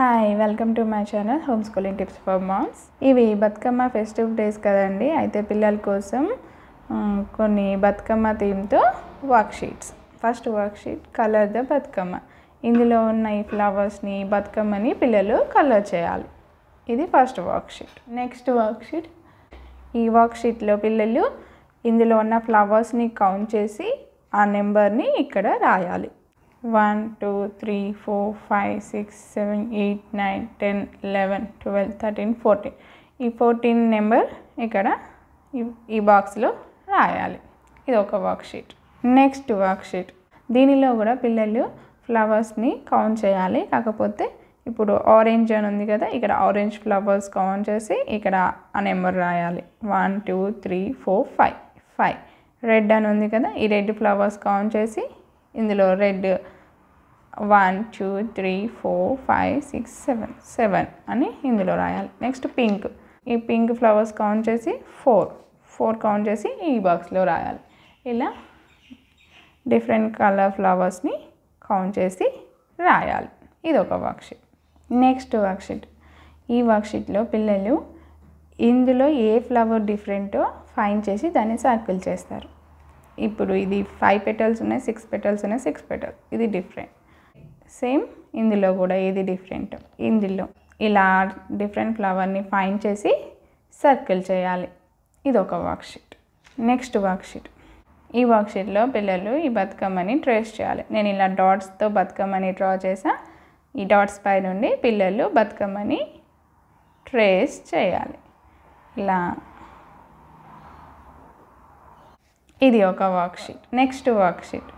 hi welcome to my channel home schooling tips for moms ఇవి Bathukamma festive days కదండి అయితే పిల్లల కోసం కొన్ని బతుకమ్మ థీమ్తో worksheets first worksheet colour the Bathukamma ఇందులో ఉన్న ఈ ఫ్లవర్స్ని బతుకమ్మని పిల్లలు కలర్ చేయాలి ఇది ఫస్ట్ వర్క్షీట్ నెక్స్ట్ వర్క్షీట్ ఈ వర్క్షీట్లో పిల్లలు ఇందులో ఉన్న ఫ్లవర్స్ని కౌంట్ చేసి ఆ నెంబర్ని ఇక్కడ రాయాలి one two three four five six seven eight nine ten eleven twelve thirteen fourteen ఈ ఫోర్టీన్ నెంబర్ ఇక్కడ ఈ బాక్స్లో రాయాలి ఇది ఒక వర్క్షీట్ నెక్స్ట్ వర్క్షీట్ దీనిలో కూడా పిల్లలు ఫ్లవర్స్ని కౌంట్ చేయాలి కాకపోతే ఇప్పుడు ఆరెంజ్ అని ఉంది కదా ఇక్కడ ఆరెంజ్ ఫ్లవర్స్ కౌంట్ చేసి ఇక్కడ ఆ నెంబర్ రాయాలి one two three four five five red అని ఉంది కదా ఈ రెడ్ ఫ్లవర్స్ కౌంట్ చేసి ఇందులో red one two three four five six seven seven అని ఇందులో రాయాలి నెక్స్ట్ పింక్ ఈ పింక్ ఫ్లవర్స్ కౌంట్ చేసి ఫోర్ ఫోర్ కౌంట్ చేసి ఈ బాక్స్లో రాయాలి ఇలా డిఫరెంట్ కలర్ ఫ్లవర్స్ని కౌంట్ చేసి రాయాలి ఇది ఒక వర్క్షీట్ నెక్స్ట్ వర్క్షీట్ ఈ వర్క్షీట్లో పిల్లలు ఇందులో ఏ ఫ్లవర్ డిఫరెంటో ఫైన్ చేసి దాన్ని సర్కిల్ చేస్తారు ఇప్పుడు ఇది ఫైవ్ పెటల్స్ ఉన్నాయి సిక్స్ పెటల్స్ ఉన్నాయి సిక్స్ పెటల్ ఇది డిఫరెంట్ సేమ్ ఇందులో కూడా ఇది డిఫరెంట్ ఇందులో ఇలా డిఫరెంట్ ఫ్లవర్ని ఫైన్ చేసి సర్కిల్ చేయాలి ఇది ఒక వర్క్షీట్ నెక్స్ట్ వర్క్షీట్ ఈ వర్క్షీట్లో పిల్లలు ఈ బతుకమ్మని ట్రేస్ చేయాలి నేను ఇలా డాట్స్తో బతుకమ్మని డ్రా చేసా ఈ డాట్స్ పై నుండి పిల్లలు బతుకమ్మని ట్రేస్ చేయాలి ఇలా ఇది ఒక వర్క్షీట్ నెక్స్ట్ వర్క్షీట్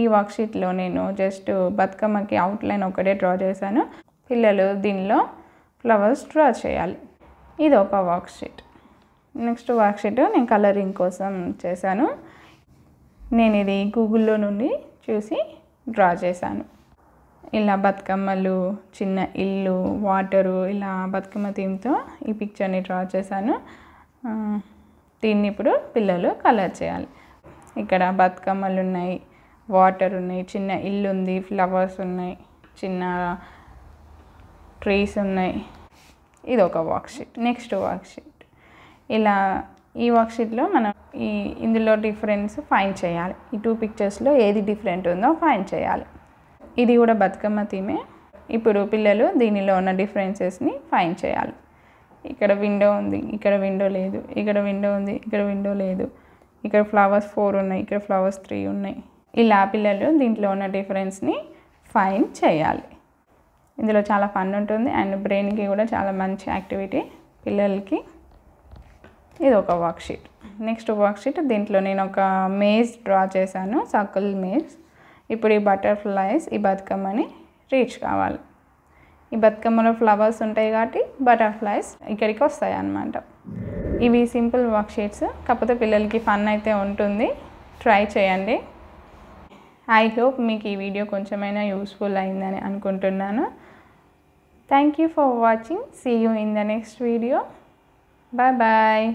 ఈ వర్క్షీట్లో నేను జస్ట్ బతుకమ్మకి అవుట్లైన్ ఒకటే డ్రా చేశాను పిల్లలు దీనిలో ఫ్లవర్స్ డ్రా చేయాలి ఇది ఒక వర్క్షీట్ నెక్స్ట్ వర్క్షీట్ నేను కలరింగ్ కోసం చేశాను నేను ఇది గూగుల్లో నుండి చూసి డ్రా చేశాను ఇలా బతుకమ్మలు చిన్న ఇల్లు వాటరు ఇలా బతుకమ్మ థీమ్తో ఈ పిక్చర్ని డ్రా చేశాను దీన్ని ఇప్పుడు పిల్లలు కలర్ చేయాలి ఇక్కడ బతుకమ్మలు ఉన్నాయి వాటర్ ఉన్నాయి చిన్న ఇల్లు ఉంది ఫ్లవర్స్ ఉన్నాయి చిన్న ట్రీస్ ఉన్నాయి ఇది ఒక వర్క్షీట్ నెక్స్ట్ వర్క్షీట్ ఇలా ఈ వర్క్షీట్లో మనం ఈ ఇందులో డిఫరెన్స్ ఫైన్ చేయాలి ఈ టూ పిక్చర్స్లో ఏది డిఫరెంట్ ఉందో ఫైండ్ చేయాలి ఇది కూడా బతుకమ్మ థీమే ఇప్పుడు పిల్లలు దీనిలో ఉన్న డిఫరెన్సెస్ని ఫైన్ చేయాలి ఇక్కడ విండో ఉంది ఇక్కడ విండో లేదు ఇక్కడ విండో ఉంది ఇక్కడ విండో లేదు ఇక్కడ ఫ్లవర్స్ ఫోర్ ఉన్నాయి ఇక్కడ ఫ్లవర్స్ త్రీ ఉన్నాయి ఈ పిల్లలు దీంట్లో ఉన్న డిఫరెన్స్ని ఫైన్ చేయాలి ఇందులో చాలా ఫన్ ఉంటుంది అండ్ బ్రెయిన్కి కూడా చాలా మంచి యాక్టివిటీ పిల్లలకి ఇది ఒక వర్క్షీట్ నెక్స్ట్ వర్క్షీట్ దీంట్లో నేను ఒక మేజ్ డ్రా చేశాను సర్కిల్ మేజ్ ఇప్పుడు ఈ బటర్ఫ్లైస్ ఈ బతుకమ్మని రీచ్ కావాలి ఈ బతుకమ్మలో ఫ్లవర్స్ ఉంటాయి కాబట్టి బటర్ఫ్లైస్ ఇక్కడికి వస్తాయి అన్నమాట ఇవి సింపుల్ వర్క్షీట్స్ కాకపోతే పిల్లలకి ఫన్ అయితే ఉంటుంది ట్రై చేయండి ఐ హోప్ మీకు ఈ వీడియో కొంచెమైనా యూస్ఫుల్ అయిందని అనుకుంటున్నాను thank you for watching see you in the next video bye bye